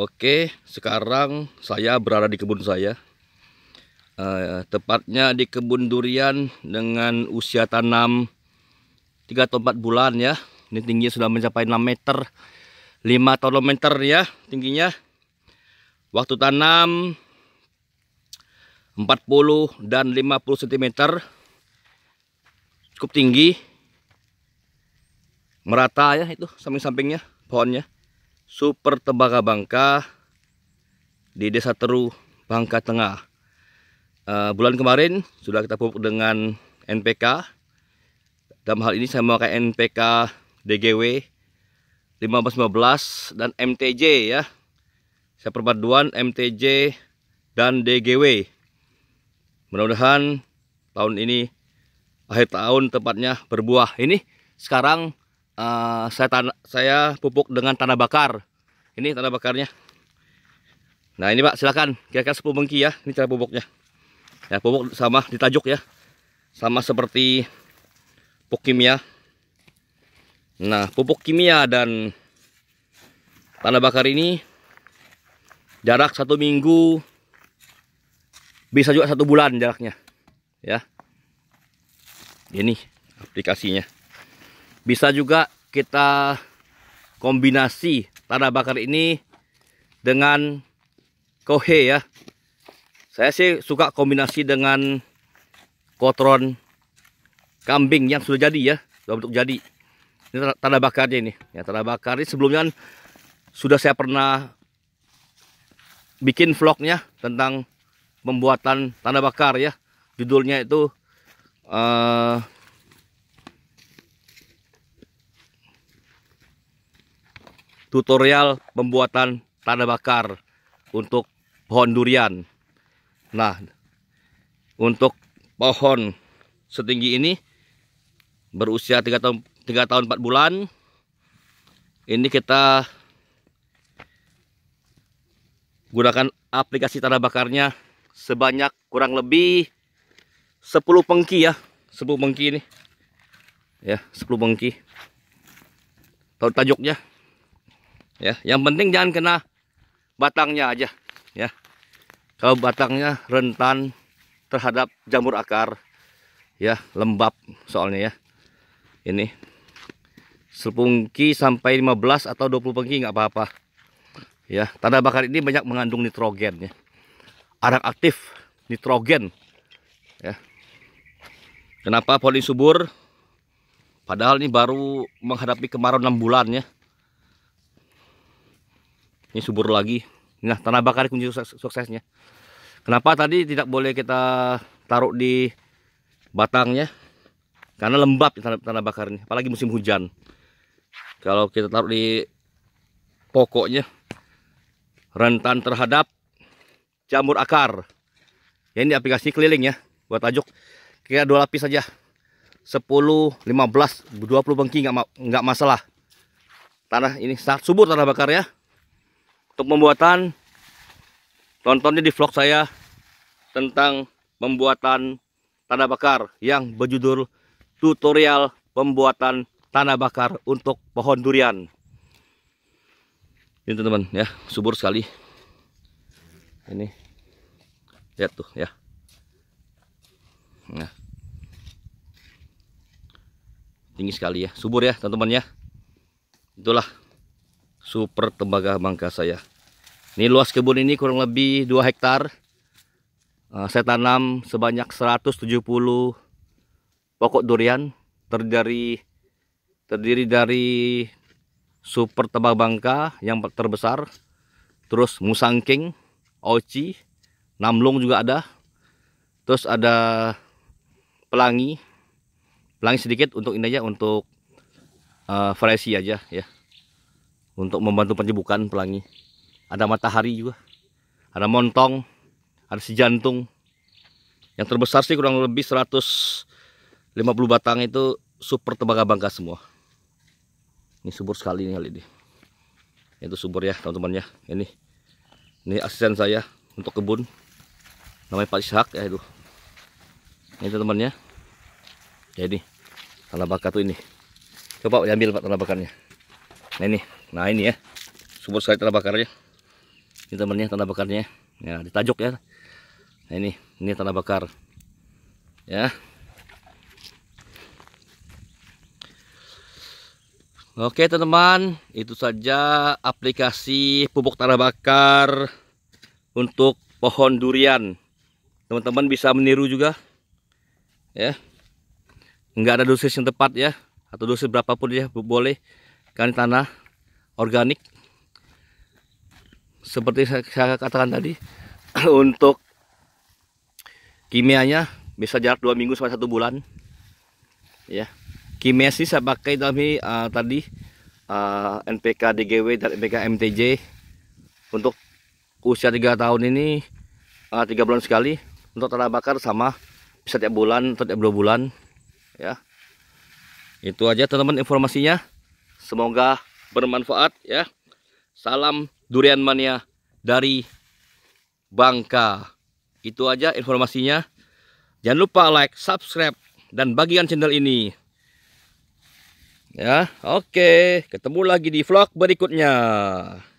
Oke, sekarang saya berada di kebun saya. Uh, tepatnya di kebun durian dengan usia tanam 3 atau 4 bulan ya. Ini tingginya sudah mencapai 6 meter. 5 atau 6 meter ya tingginya. Waktu tanam 40 dan 50 cm. Cukup tinggi. Merata ya itu samping-sampingnya pohonnya. Super tembaga Bangka di Desa Teru, Bangka Tengah. Uh, bulan kemarin sudah kita pupuk dengan NPK. Dalam hal ini saya memakai NPK DGW 1515 dan MTJ ya. Saya perpaduan MTJ dan DGW. Mudah-mudahan tahun ini akhir tahun tepatnya berbuah. Ini sekarang Eh, saya tanah, saya pupuk dengan tanah bakar. Ini tanah bakarnya. Nah ini pak silakan kira-kira 10 bengki ya. Ini cara pupuknya. Ya pupuk sama ditajuk ya. Sama seperti pupuk kimia. Nah pupuk kimia dan tanah bakar ini jarak satu minggu bisa juga satu bulan jaraknya ya ini aplikasinya bisa juga kita kombinasi tanah bakar ini dengan kohe ya. Saya sih suka kombinasi dengan kotoran kambing yang sudah jadi ya, sudah bentuk jadi. Ini tanah bakarnya ini. Ya, tanah bakar ini sebelumnya kan sudah saya pernah bikin vlognya tentang pembuatan tanah bakar ya. Judulnya itu uh, tutorial pembuatan tanda bakar untuk pohon durian. Nah, untuk pohon setinggi ini berusia 3 tahun 3 tahun 4 bulan. Ini kita gunakan aplikasi tanda bakarnya sebanyak kurang lebih 10 pengki ya. 10 pengki ini. Ya, 10 pengki. Tahu tajuknya ya yang penting jangan kena batangnya aja ya kalau batangnya rentan terhadap jamur akar ya lembab soalnya ya ini sepungki sampai 15 atau 20 pengki nggak apa-apa ya tanda bakar ini banyak mengandung nitrogen ya arang aktif nitrogen ya kenapa poli subur padahal ini baru menghadapi kemarau 6 bulan ya ini subur lagi nah tanah bakar kunci suksesnya kenapa tadi tidak boleh kita taruh di batangnya karena lembab tanah, tanah bakar ini apalagi musim hujan kalau kita taruh di pokoknya rentan terhadap jamur akar ya ini aplikasi keliling ya buat tajuk kayak dua lapis saja 10, 15, 20 bengki nggak nggak masalah. Tanah ini sangat subur tanah bakar ya untuk pembuatan tontonnya di vlog saya tentang pembuatan tanah bakar yang berjudul tutorial pembuatan tanah bakar untuk pohon durian ini teman-teman ya subur sekali ini lihat tuh ya nah tinggi sekali ya subur ya teman-teman ya itulah super tembaga bangka saya ini luas kebun ini kurang lebih 2 hektar uh, saya tanam sebanyak 170 pokok durian terdiri terdiri dari super tembaga bangka yang terbesar terus musangking oci namlung juga ada terus ada pelangi pelangi sedikit untuk ini aja untuk uh, variasi aja ya untuk membantu penjebukan pelangi. Ada matahari juga, ada montong, ada si jantung. Yang terbesar sih kurang lebih 150 batang itu super tembaga bangka semua. Ini subur sekali nih kali ini. Itu subur ya teman-teman ya. Ini ini asisten saya untuk kebun. Namanya Pak Ishak ya itu. Ini teman-temannya. Jadi ya, ya tanah bakar tuh ini. Coba diambil ya, Pak tanah bakarnya. Nah ini. Nah ini ya, subur sekali tanah bakarnya. Ini temennya tanah bakarnya. Ya, ditajuk ya. Nah ini, ini tanah bakar. Ya. Oke teman-teman, itu saja aplikasi pupuk tanah bakar untuk pohon durian. Teman-teman bisa meniru juga. Ya. Enggak ada dosis yang tepat ya, atau dosis berapapun ya boleh. Kan tanah organik seperti saya katakan tadi untuk kimianya bisa jarak dua minggu sampai satu bulan ya kimia sih saya pakai dalam ini uh, eh, tadi uh, eh, NPK DGW dan NPK MTJ untuk usia tiga tahun ini eh, tiga uh, bulan sekali untuk tanah bakar sama bisa tiap bulan atau tiap dua bulan ya itu aja teman-teman informasinya semoga bermanfaat ya. Salam durian mania dari Bangka. Itu aja informasinya. Jangan lupa like, subscribe, dan bagikan channel ini. Ya, oke. Ketemu lagi di vlog berikutnya.